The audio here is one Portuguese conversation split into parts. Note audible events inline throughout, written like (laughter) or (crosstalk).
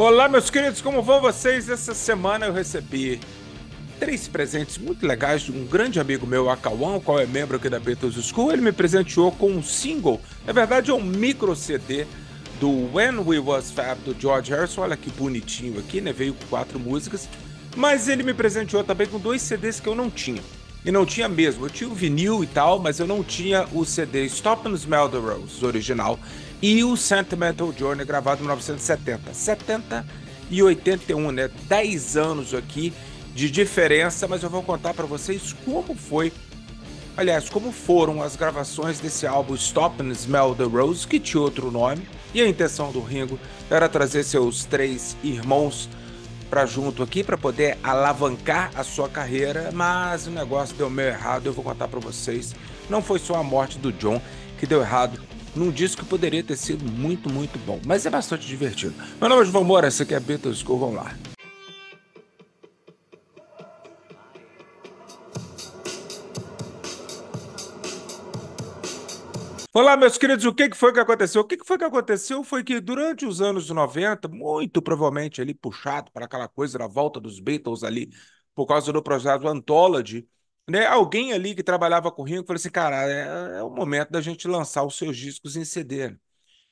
Olá, meus queridos, como vão vocês? Essa semana eu recebi três presentes muito legais de um grande amigo meu, Akawan, qual é membro aqui da Beatles School. Ele me presenteou com um single, na verdade é um micro CD do When We Was Fab do George Harrison. Olha que bonitinho aqui, né? Veio com quatro músicas. Mas ele me presenteou também com dois CDs que eu não tinha. E não tinha mesmo. Eu tinha o vinil e tal, mas eu não tinha o CD Stop and Smell the Rose original e o Sentimental Journey, gravado em 1970. 70 e 81, né? 10 anos aqui de diferença, mas eu vou contar para vocês como foi, aliás, como foram as gravações desse álbum Stop and Smell the Rose, que tinha outro nome, e a intenção do Ringo era trazer seus três irmãos para junto aqui para poder alavancar a sua carreira, mas o negócio deu meio errado, eu vou contar para vocês. Não foi só a morte do John que deu errado num disco que poderia ter sido muito, muito bom, mas é bastante divertido. Meu nome é João Moura, esse aqui é Beatles, vamos lá. Olá, meus queridos, o que foi que aconteceu? O que foi que aconteceu foi que durante os anos 90, muito provavelmente ali puxado para aquela coisa da volta dos Beatles ali, por causa do projeto Anthology, né, alguém ali que trabalhava com o Ringo falou assim, cara, é, é, o momento da gente lançar os seus discos em CD.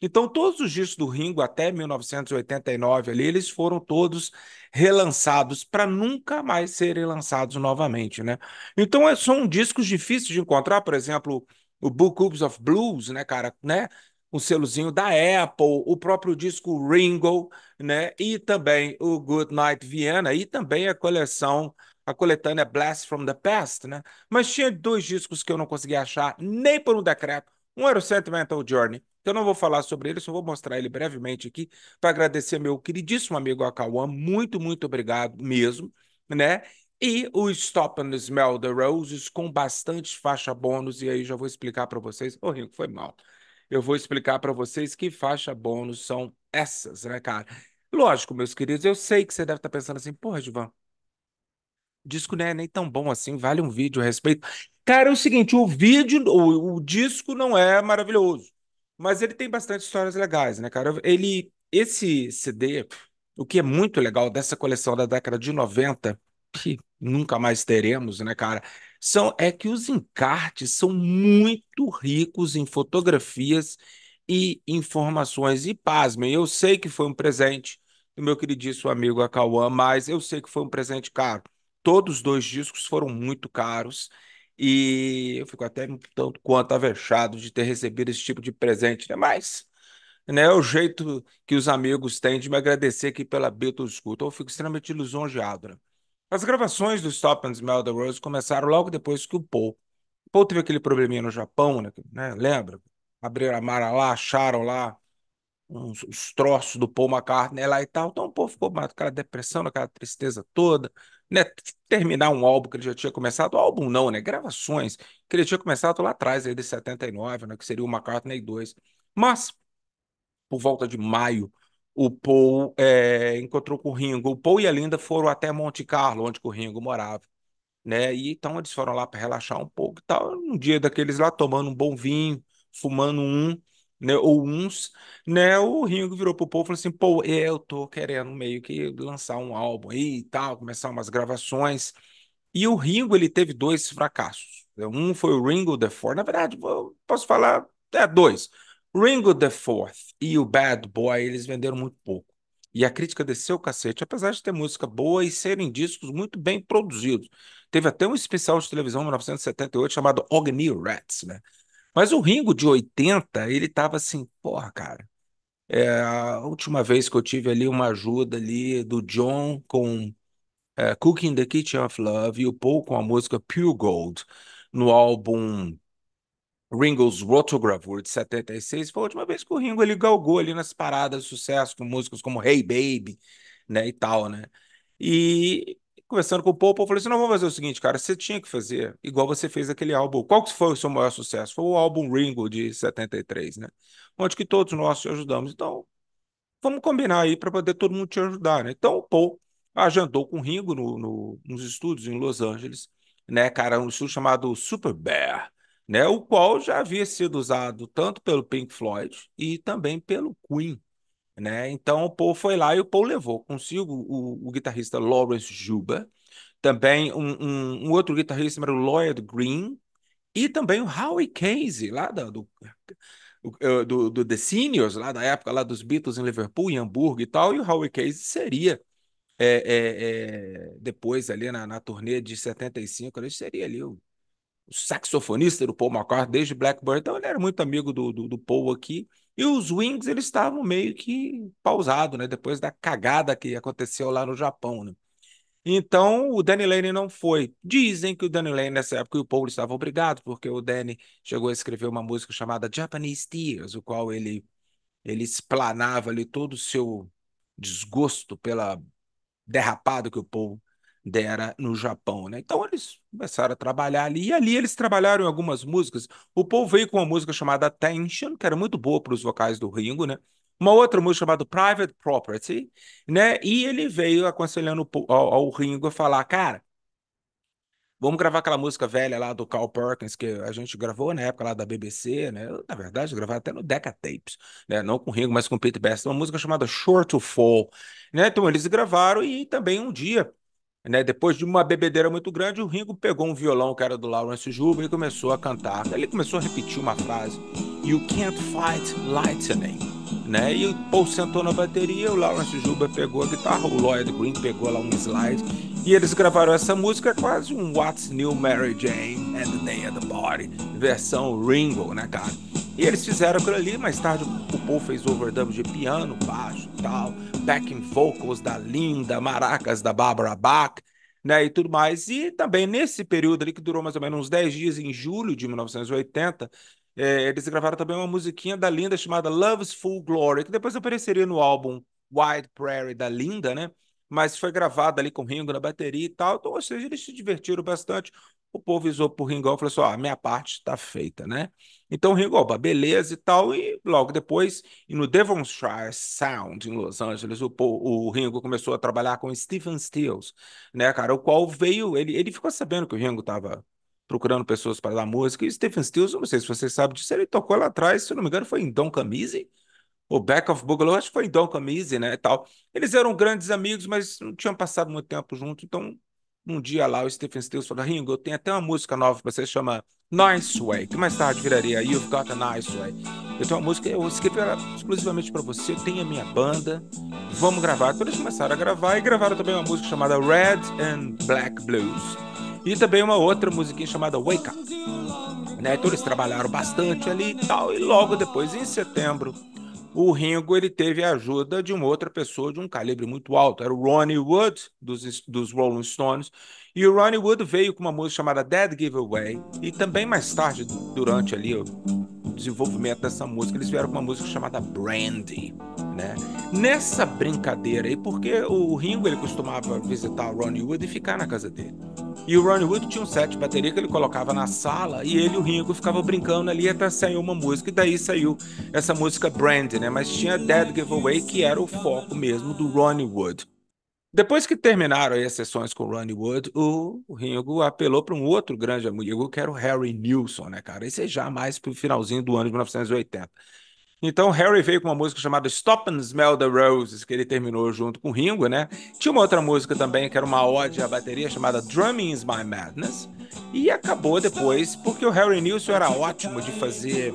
Então, todos os discos do Ringo até 1989 ali, eles foram todos relançados para nunca mais serem lançados novamente, né? Então, é, são discos difíceis de encontrar, por exemplo, o Book Cubes of Blues, né, cara, né? O selozinho da Apple, o próprio disco Ringo, né? E também o Good Night Vienna e também a coleção a coletânea Blast from the Past, né? Mas tinha dois discos que eu não conseguia achar, nem por um decreto. Um era o Sentimental Journey, que eu não vou falar sobre ele, só vou mostrar ele brevemente aqui, para agradecer meu queridíssimo amigo Akawan, muito, muito obrigado mesmo, né? E o Stop and Smell the Roses com bastante faixa bônus, e aí já vou explicar para vocês. Ô, Rico, foi mal. Eu vou explicar para vocês que faixa bônus são essas, né, cara? Lógico, meus queridos, eu sei que você deve estar tá pensando assim, porra, Divan, disco não é nem tão bom assim, vale um vídeo a respeito. Cara, é o seguinte, o vídeo, o, o disco não é maravilhoso, mas ele tem bastante histórias legais, né, cara? Ele, esse CD, o que é muito legal dessa coleção da década de 90, que nunca mais teremos, né, cara? São, é que os encartes são muito ricos em fotografias e informações. E pasmem, eu sei que foi um presente do meu queridíssimo amigo Acauã, mas eu sei que foi um presente caro. Todos os dois discos foram muito caros e eu fico até um tanto quanto avexado de ter recebido esse tipo de presente, né? Mas né, é o jeito que os amigos têm de me agradecer aqui pela Beatles Culto. Então, eu fico extremamente lisonjeado, né? As gravações do Stop and Smell the Rose começaram logo depois que o Paul. O Paul teve aquele probleminha no Japão, né? né lembra? Abriram a mara lá, acharam lá uns, uns troços do Paul McCartney lá e tal. Então o povo ficou com aquela depressão, aquela tristeza toda. Né? Terminar um álbum que ele já tinha começado, álbum não, né? Gravações que ele tinha começado lá atrás, aí de 79, né? que seria o McCartney 2. Mas, por volta de maio, o Paul é, encontrou com o Ringo. O Paul e a Linda foram até Monte Carlo, onde o Ringo morava. Né? E então eles foram lá para relaxar um pouco e tal. Um dia daqueles lá tomando um bom vinho, fumando um né, ou uns, né, o Ringo virou pro povo e falou assim, pô, eu tô querendo meio que lançar um álbum aí e tal, começar umas gravações. E o Ringo, ele teve dois fracassos. Um foi o Ringo the Fourth, na verdade, posso falar, é, dois. Ringo the Fourth e o Bad Boy, eles venderam muito pouco. E a crítica desceu o cacete, apesar de ter música boa e serem discos muito bem produzidos. Teve até um especial de televisão em 1978 chamado Ogni Rats, né? Mas o Ringo de 80, ele tava assim, porra, cara. É, a última vez que eu tive ali uma ajuda ali do John com é, Cooking the Kitchen of Love e o Paul com a música Pure Gold no álbum Ringo's Rotogravure de 76, foi a última vez que o Ringo ele galgou ali nas paradas de sucesso com músicas como Hey Baby, né, e tal, né? E conversando com o Paul, o Paul falou assim: não, vamos fazer o seguinte, cara, você tinha que fazer igual você fez aquele álbum. Qual que foi o seu maior sucesso? Foi o álbum Ringo de 73, né? Onde que todos nós te ajudamos. Então, vamos combinar aí para poder todo mundo te ajudar, né? Então, o Paul agendou com o Ringo no, no, nos estúdios em Los Angeles, né, cara, um estúdio chamado Super Bear, né, o qual já havia sido usado tanto pelo Pink Floyd e também pelo Queen. Né? Então o Paul foi lá e o Paul levou consigo o, o guitarrista Lawrence Juba, também um, um, um outro guitarrista chamado Lloyd Green e também o Howie Casey, lá da, do, do, eh, do The Seniors, lá da época lá dos Beatles em Liverpool, em Hamburgo e tal, e o Howie Casey seria é, é, é, depois ali na, na turnê de 75, ele seria ali o, o saxofonista do Paul McCartney desde Blackbird, então ele era muito amigo do, do, do Paul aqui, e os Wings, eles estavam meio que pausados, né? Depois da cagada que aconteceu lá no Japão, né? Então, o Danny Lane não foi. Dizem que o Danny Lane, nessa época, e o Paul estava obrigado porque o Danny chegou a escrever uma música chamada Japanese Tears, o qual ele, ele explanava ali todo o seu desgosto pela derrapada que o Paul dera no Japão, né? Então eles começaram a trabalhar ali, e ali eles trabalharam em algumas músicas. O Paul veio com uma música chamada Attention, que era muito boa para os vocais do Ringo, né? Uma outra música chamada Private Property, né? E ele veio aconselhando ao, ao Ringo a falar, cara, Vamos gravar aquela música velha lá do Carl Perkins que a gente gravou na época lá da BBC, né? Na verdade, gravava até no Deca Tapes, né? Não com Ringo, mas com Pete Best, uma música chamada Short to Fall, né? Então eles gravaram e também um dia né? Depois de uma bebedeira muito grande, o Ringo pegou um violão que era do Lawrence Juber e começou a cantar. Ele começou a repetir uma frase: You can't fight lightning. Né? E o Paul sentou na bateria, o Lawrence Juber pegou a guitarra, o Lloyd Green pegou lá um slide e eles gravaram essa música quase um What's New Mary Jane and the Day of the Body, versão Ringo, né, cara? E eles fizeram aquilo ali, mais tarde o Paul fez overdub de piano, baixo, tal, backing vocals da Linda, maracas da Barbara Bach, né, e tudo mais. E também nesse período ali, que durou mais ou menos uns 10 dias, em julho de 1980, é, eh, eles gravaram também uma musiquinha da Linda chamada Love's Full Glory, que depois apareceria no álbum Wide Prairie da Linda, né? mas foi gravado ali com o Ringo na bateria e tal. Então, ou seja, eles se divertiram bastante. O povo visou pro Ringo e falou assim: ó, a minha parte está feita, né? Então, Ringo, oba, beleza e tal. E logo depois, e no Devonshire Sound, em Los Angeles, o, o Ringo começou a trabalhar com Stephen Stills, né, cara? O qual veio, ele, ele ficou sabendo que o Ringo estava procurando pessoas para dar música. E Stephen Stills, não sei se vocês sabem disso, ele tocou lá atrás, se não me engano, foi em Don Camise o Back of Boogaloo, acho que foi Don Camise, né, e tal. Eles eram grandes amigos, mas não tinham passado muito tempo junto, então um dia lá o Stephen Stills falou, Ringo, eu tenho até uma música nova pra você, chama Nice Way, que mais tarde viraria You've Got a Nice Way. Eu tenho uma música, eu escrevi ela exclusivamente para você, tem tenho a minha banda, vamos gravar. Então eles começaram a gravar e gravaram também uma música chamada Red and Black Blues. E também uma outra musiquinha chamada Wake Up. Né? Então eles trabalharam bastante ali e tal, e logo depois, em setembro o Ringo ele teve a ajuda de uma outra pessoa de um calibre muito alto, era o Ronnie Wood dos, dos Rolling Stones, e o Ronnie Wood veio com uma música chamada Dead Giveaway, e também mais tarde, durante ali desenvolvimento dessa música, eles vieram com uma música chamada Brandy, né? Nessa brincadeira aí, porque o Ringo ele costumava visitar o Ronnie Wood e ficar na casa dele. E o Ronnie Wood tinha um set de bateria que ele colocava na sala e ele e o Ringo ficavam brincando ali até sair uma música. E daí saiu essa música Brandy, né? Mas tinha Dead Giveaway, que era o foco mesmo do Ronnie Wood. Depois que terminaram as sessões com o Ronnie Wood, o, Ringo apelou para um outro grande amigo, que era o Harry Nilsson, né, cara? Isso é já mais para o finalzinho do ano de 1980. Então, Harry veio com uma música chamada Stop and Smell the Roses, que ele terminou junto com o Ringo, né? Tinha uma outra música também, que era uma ode à bateria, chamada Drumming is My Madness. E acabou depois, porque o Harry Nilsson era ótimo de fazer.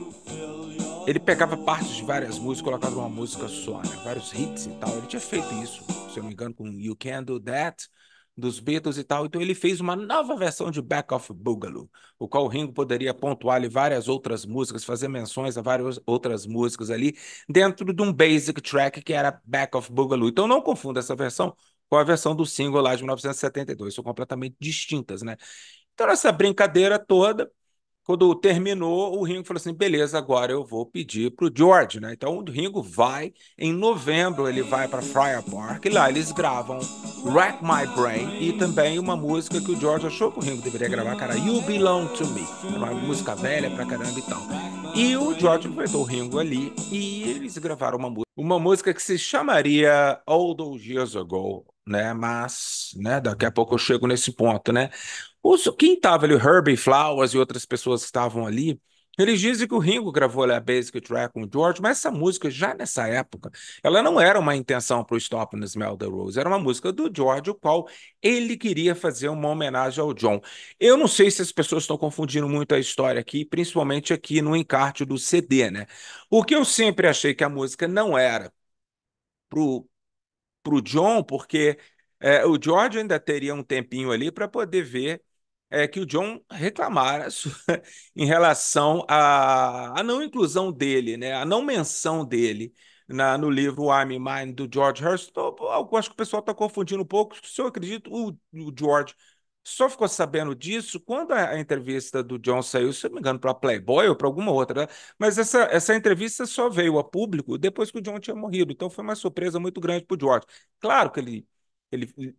Ele pegava partes de várias músicas, colocava uma música só, né? Vários hits e tal. Ele tinha feito isso se eu não me engano, com You Can Do That, dos Beatles e tal. Então ele fez uma nova versão de Back of Boogaloo, o qual o Ringo poderia pontuar ali várias outras músicas, fazer menções a várias outras músicas ali, dentro de um basic track que era Back of Boogaloo. Então não confunda essa versão com a versão do single lá de 1972, são completamente distintas, né? Então essa brincadeira toda, quando terminou, o Ringo falou assim: beleza, agora eu vou pedir para o George, né? Então o Ringo vai, em novembro, ele vai para Friar Park, e lá eles gravam Wreck My Brain e também uma música que o George achou que o Ringo deveria gravar, cara, You Belong to Me. uma música velha pra caramba e tal. E o George aproveitou o Ringo ali e eles gravaram uma música uma música que se chamaria All Those Years Ago, né? Mas, né, daqui a pouco eu chego nesse ponto, né? Os, quem estava ali, o Herbie Flowers e outras pessoas que estavam ali, eles dizem que o Ringo gravou ali a Basic Track com o George, mas essa música, já nessa época, ela não era uma intenção para o Stop and Smell the Rose, era uma música do George, o qual ele queria fazer uma homenagem ao John. Eu não sei se as pessoas estão confundindo muito a história aqui, principalmente aqui no encarte do CD, né? O que eu sempre achei que a música não era pro, para o John, porque é, o George ainda teria um tempinho ali para poder ver é, que o John reclamara (laughs) em relação à, não inclusão dele, né, à não menção dele na, no livro I'm Mine, do George Hurst. Eu, eu acho que o pessoal está confundindo um pouco, se eu acredito, o, o George só ficou sabendo disso quando a entrevista do John saiu, se não me engano, para Playboy ou para alguma outra, né? mas essa, essa entrevista só veio a público depois que o John tinha morrido, então foi uma surpresa muito grande para o George. Claro que ele, ele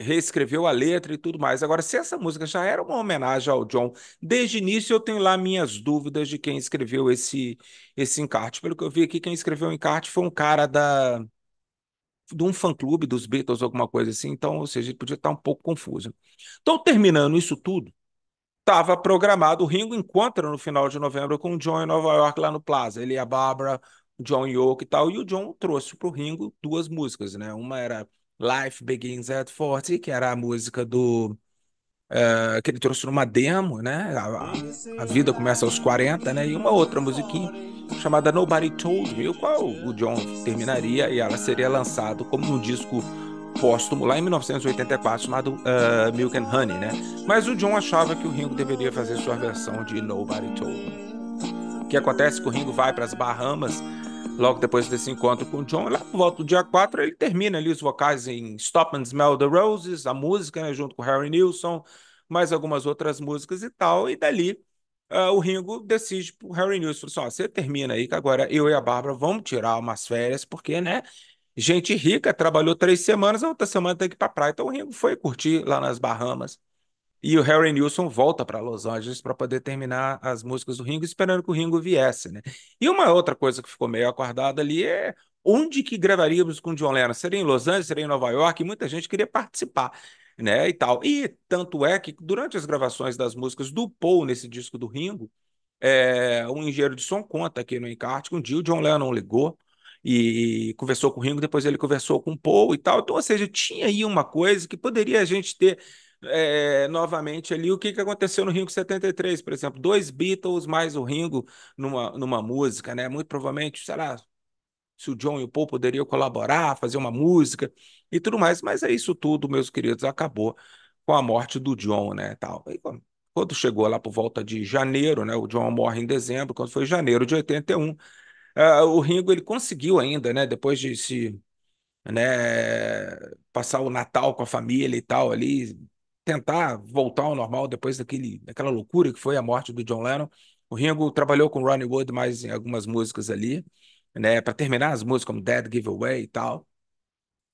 reescreveu a letra e tudo mais. Agora, se essa música já era uma homenagem ao John, desde o início eu tenho lá minhas dúvidas de quem escreveu esse, esse encarte. Pelo que eu vi aqui, quem escreveu o encarte foi um cara da de um fã-clube dos Beatles, alguma coisa assim. Então, ou seja, ele podia estar um pouco confuso. Então, terminando isso tudo, estava programado. O Ringo encontra no final de novembro com o John em Nova York, lá no Plaza. Ele e a Barbara, o John York e tal. E o John trouxe para o Ringo duas músicas, né? Uma era Life Begins at 40, que era a música do. Uh, que ele trouxe numa demo, né? A, a, vida começa aos 40, né? E uma outra musiquinha chamada Nobody Told Me, o qual o John terminaria e ela seria lançado como um disco póstumo lá em 1984 chamado uh, Milk and Honey, né? Mas o John achava que o Ringo deveria fazer sua versão de Nobody Told Me. O que acontece é que o Ringo vai para as Bahamas logo depois desse encontro com o John, lá por volta do dia 4 ele termina ali os vocais em Stop and Smell the Roses, a música né, junto com Harry Nilsson, mais algumas outras músicas e tal, e dali Uh, o Ringo decide pro Harry News, falou assim, ó, você termina aí que agora eu e a Bárbara vamos tirar umas férias, porque, né, gente rica, trabalhou três semanas, a outra semana tem que ir pra praia. Então o Ringo foi curtir lá nas Bahamas. E o Harry Nilsson volta para Los Angeles para poder terminar as músicas do Ringo, esperando que o Ringo viesse, né? E uma outra coisa que ficou meio acordada ali é onde que gravaríamos com John Lennon? Seria em Los Angeles? Seria em Nova York? E muita gente queria participar né, e tal. E tanto é que durante as gravações das músicas do Paul nesse disco do Ringo, é, um engenheiro de som conta aqui no encarte que um dia o John Lennon ligou e, conversou com o Ringo, depois ele conversou com o Paul e tal. Então, ou seja, tinha aí uma coisa que poderia a gente ter é, novamente ali o que, que aconteceu no Ringo 73, por exemplo, dois Beatles mais o Ringo numa, numa música, né? Muito provavelmente, sei lá, se o John e o Paul poderiam colaborar, fazer uma música e tudo mais, mas é isso tudo, meus queridos, acabou com a morte do John, né, tal. E quando chegou lá por volta de janeiro, né, o John morre em dezembro, quando foi janeiro de 81, uh, eh, o Ringo ele conseguiu ainda, né, depois de se né, passar o Natal com a família e tal ali, tentar voltar ao normal depois daquele, daquela loucura que foi a morte do John Lennon. O Ringo trabalhou com Ronnie Wood mais em algumas músicas ali, né? Para terminar as músicas como Dead Giveaway e tal.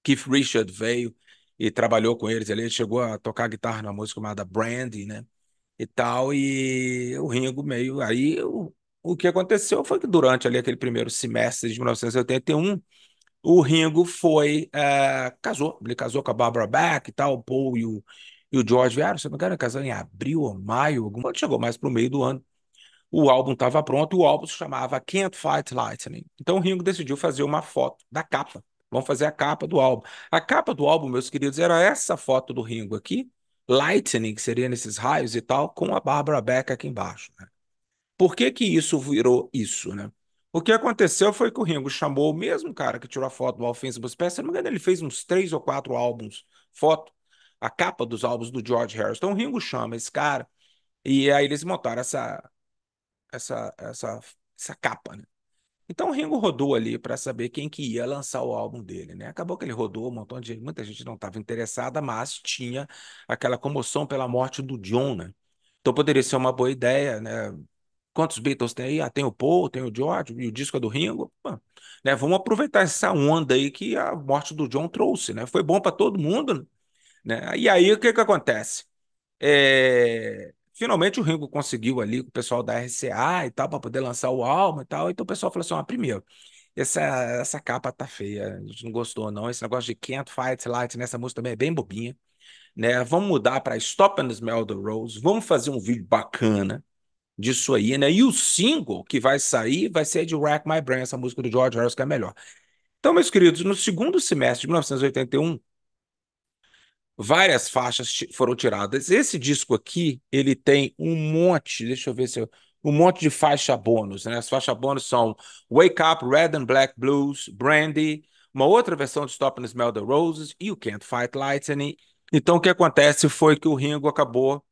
Keith Richard veio e trabalhou com eles. Ele chegou a tocar guitarra na música chamada Brandy, né? E tal. E o Ringo meio. Aí o, o que aconteceu foi que durante ali aquele primeiro semestre de 1981, o Ringo foi. É, casou. Ele casou com a Barbara Bach e tal. O Paul e o, e o George vieram. Se não me engano, casaram em abril ou maio. quando Chegou mais para o meio do ano o álbum estava pronto, o álbum se chamava Can't Fight Lightning. Então o Ringo decidiu fazer uma foto da capa. Vamos fazer a capa do álbum. A capa do álbum, meus queridos, era essa foto do Ringo aqui, Lightning, que seria nesses raios e tal, com a Barbara Beck aqui embaixo. Né? Por que que isso virou isso, né? O que aconteceu foi que o Ringo chamou o mesmo cara que tirou a foto do Offensive Space, se não me engano, ele fez uns três ou quatro álbuns, foto, a capa dos álbuns do George Harrison. Então o Ringo chama esse cara, e aí eles montaram essa essa, essa, essa capa, né? Então o Ringo rodou ali para saber quem que ia lançar o álbum dele, né? Acabou que ele rodou um montão de gente, muita gente não estava interessada, mas tinha aquela comoção pela morte do John, né? Então poderia ser uma boa ideia, né? Quantos Beatles tem aí? Ah, tem o Paul, tem o George, e o disco é do Ringo. Pô, né? Vamos aproveitar essa onda aí que a morte do John trouxe, né? Foi bom para todo mundo, né? E aí o que que acontece? É... Finalmente o Ringo conseguiu ali com o pessoal da RCA e tal, para poder lançar o álbum e tal. Então o pessoal falou assim: ah, primeiro, essa, essa capa tá feia, a gente não gostou, não. Esse negócio de Can't Fight Light nessa música também é bem bobinha. Né? Vamos mudar para Stop and Smell the Rose, vamos fazer um vídeo bacana disso aí, né? E o single que vai sair vai ser de Rack My Brain, essa música do George Harrison que é melhor. Então, meus queridos, no segundo semestre de 1981, várias faixas foram tiradas. Esse disco aqui, ele tem um monte, deixa eu ver se eu, um monte de faixa bônus, né? As faixas bônus são Wake Up, Red and Black Blues, Brandy, uma outra versão de Stop and Smell the Roses e o Can't Fight Lightning. Então o que acontece foi que o Ringo acabou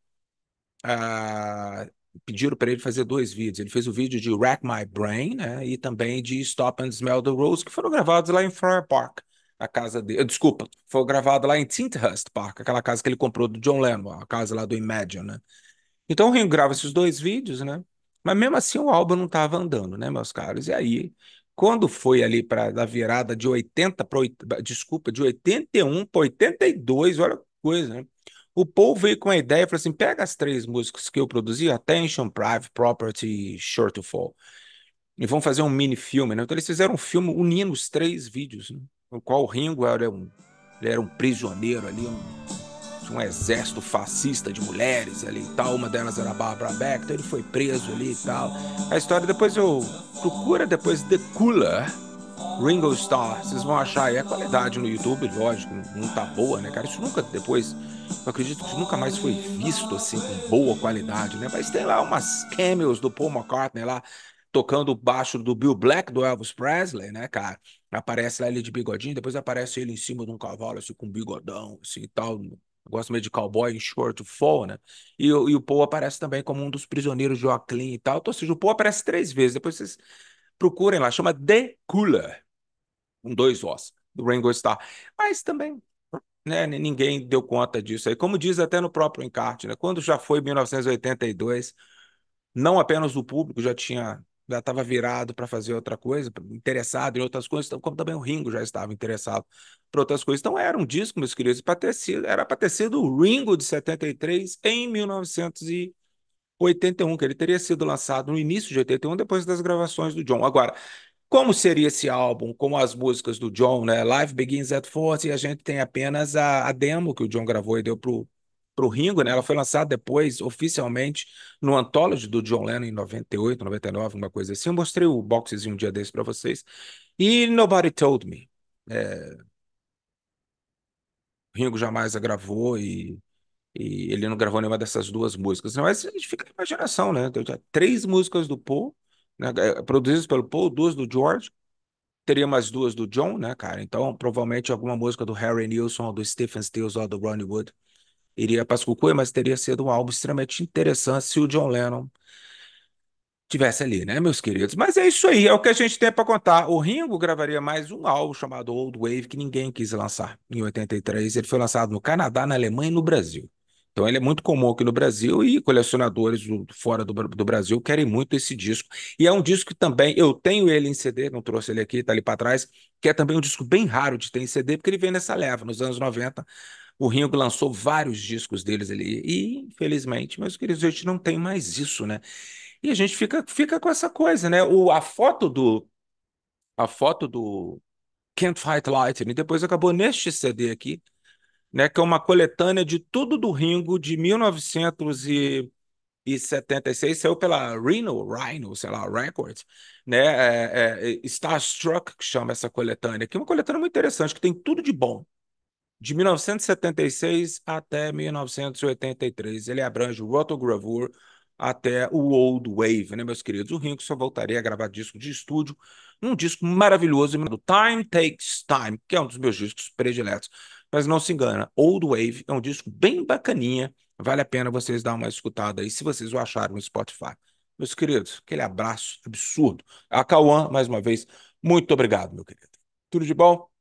uh, pediram para ele fazer dois vídeos. Ele fez o vídeo de Rack My Brain, né? E também de Stop and Smell the Rose, que foram gravados lá em Friar Park a casa dele. Eh, desculpa, foi gravado lá em Tinthurst Park, aquela casa que ele comprou do John Lennon, a casa lá do Imagine, né? Então o Ringo grava esses dois vídeos, né? Mas mesmo assim o álbum não estava andando, né, meus caros? E aí, quando foi ali para a virada de 80 para desculpa, de 81 para 82, olha que coisa, né? O Paul veio com a ideia e falou assim: pega as três músicas que eu produzi, Attention, Private Property, Short to Fall, e vão fazer um mini filme, né? Então eles fizeram um filme unindo os três vídeos, né? no qual o Ringo era um, ele era um prisioneiro ali, um, um exército fascista de mulheres ali e tal. Uma delas era a Barbara Beck, então ele foi preso ali e tal. A história depois eu. Procura depois The Cooler. Né? Ringo Starr, vocês vão achar aí a é qualidade no YouTube, lógico, não tá boa, né, cara? Isso nunca depois, eu acredito que nunca mais foi visto assim com boa qualidade, né? Mas tem lá umas cameos do Paul McCartney lá tocando o baixo do Bill Black do Elvis Presley, né, cara? Aparece lá ele de bigodinho, depois aparece ele em cima de um cavalo, assim, com um bigodão, assim, tal. Gosto meio de cowboy, em short, fall, né? E, e o Paul aparece também como um dos prisioneiros de Joaquim e tal. Então, ou seja, o Paul aparece três vezes. Depois vocês procurem lá. Chama The Cooler. Com dois Os, do Ringo Starr. Mas também, né? Ninguém deu conta disso aí. Como diz até no próprio encarte, né? Quando já foi 1982, não apenas o público já tinha já estava virado para fazer outra coisa, interessado em outras coisas, então, como também o Ringo já estava interessado para outras coisas. Então era um disco, meus queridos, para ter sido, era para ter sido o Ringo de 73 em 1981, que ele teria sido lançado no início de 81, depois das gravações do John. Agora, como seria esse álbum, como as músicas do John, né? Live Begins at Force, e a gente tem apenas a, a demo que o John gravou e deu para para o Ringo, né? Ela foi lançada depois, oficialmente, no Anthology do John Lennon em 98, 99, alguma coisa assim. Eu mostrei o boxezinho um dia desse para vocês. E Nobody Told Me. É... O Ringo jamais a gravou e, e ele não gravou nenhuma dessas duas músicas. Né? mas a gente fica na imaginação, né? Então, três músicas do Paul, né? É, produzidas pelo Paul, duas do George, teria mais duas do John, né, cara? Então, provavelmente alguma música do Harry Nilsson, do Stephen Stills ou do Ronnie Wood iria para as cucuia, mas teria sido um álbum extremamente interessante se o John Lennon tivesse ali, né, meus queridos? Mas é isso aí, é o que a gente tem para contar. O Ringo gravaria mais um álbum chamado Old Wave que ninguém quis lançar em 83. Ele foi lançado no Canadá, na Alemanha e no Brasil. Então ele é muito comum aqui no Brasil e colecionadores do, fora do, do, Brasil querem muito esse disco. E é um disco que também, eu tenho ele em CD, não trouxe ele aqui, tá ali para trás, que é também um disco bem raro de ter em CD, porque ele vem nessa leva, nos anos 90, o Ringo lançou vários discos deles ali. E, infelizmente, meus queridos, a gente não tem mais isso, né? E a gente fica, fica com essa coisa, né? O, a foto do. A foto do Can't Fight Lightning depois acabou neste CD aqui, né? Que é uma coletânea de tudo do Ringo de 1976, saiu pela Rhino, Rhino, sei lá, Records, né? É, é, Starstruck, que chama essa coletânea, que é uma coletânea muito interessante, que tem tudo de bom de 1976 até 1983. Ele abrange o rotogravure até o old wave, né, meus queridos? O Ringo só voltaria a gravar disco de estúdio num disco maravilhoso do Time Takes Time, que é um dos meus discos prediletos. Mas não se engana, Old Wave é um disco bem bacaninha, vale a pena vocês dar uma escutada aí, se vocês o acharam no Spotify. Meus queridos, aquele abraço absurdo. A Cauã, mais uma vez, muito obrigado, meu querido. Tudo de bom?